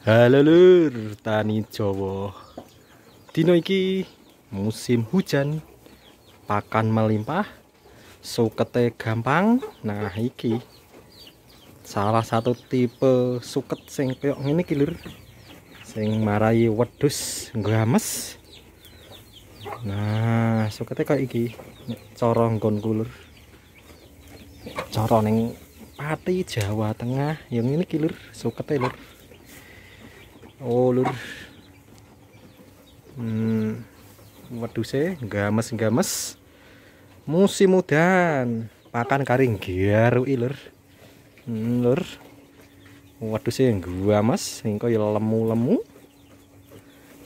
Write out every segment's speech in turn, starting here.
Halo lur, tani Jawa. Dino iki musim hujan. Pakan melimpah, sukete gampang. Nah, iki salah satu tipe suket sing koyo ngene iki lur. Sing marai wedhus gemes Nah, sukete kok iki. Cara nggonku lur. Cara ning Pati Jawa Tengah yang ini kilur lur, sukete lur olur oh, hmm, sih, gamas gamas. musim udan pakan karing garu ilur hmm, lur weduse games sing kaya lemu-lemu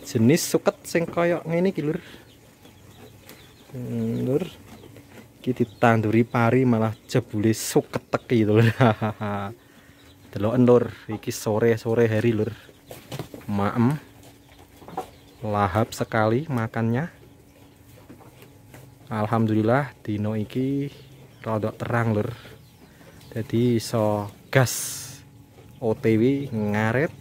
jenis suket sing kaya ngene iki lur hmm, lur pari malah jebule suket teki lur deloken lur iki sore-sore hari lur maem lahap sekali makannya Alhamdulillah dino iki rodok terang lur jadi so gas OTW ngaret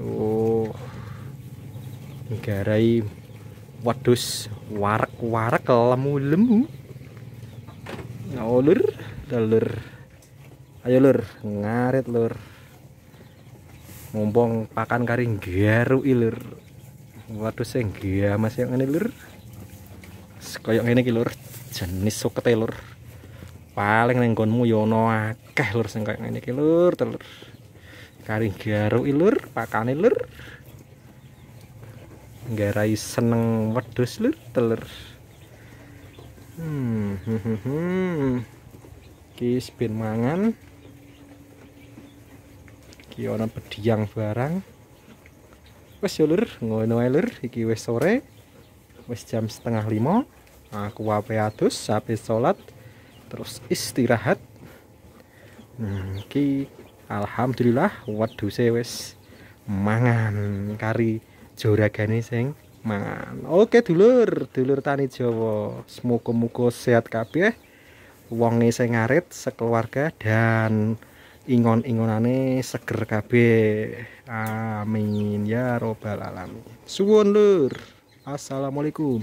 oh garai wadus warak-warak lemu-lemu ngolur telur ayo lur ngarit lur mumpung pakan karing garu ilur waduh senggia mas yang ini lur koyok ini kilur lur jenis sokete lur paling nenggonmu yono ya akeh lur sing ini ngene iki lur telur karing garu ilur pakane lur garai seneng wedhus lur telur hmm, hmm, hmm, hmm. Kis bin mangan iki ana pediang barang wes yo lur ngono ae lur iki wes sore wes jam setengah lima aku wape adus habis sholat terus istirahat hmm, iki alhamdulillah waduh wes mangan kari joragane sing mangan oke dulur dulur tani Jawa semoga-moga sehat kabeh wonge sing ngarit sekeluarga dan ingon-ingonane seger kabeh amin ya robbal alamin suwun lur assalamualaikum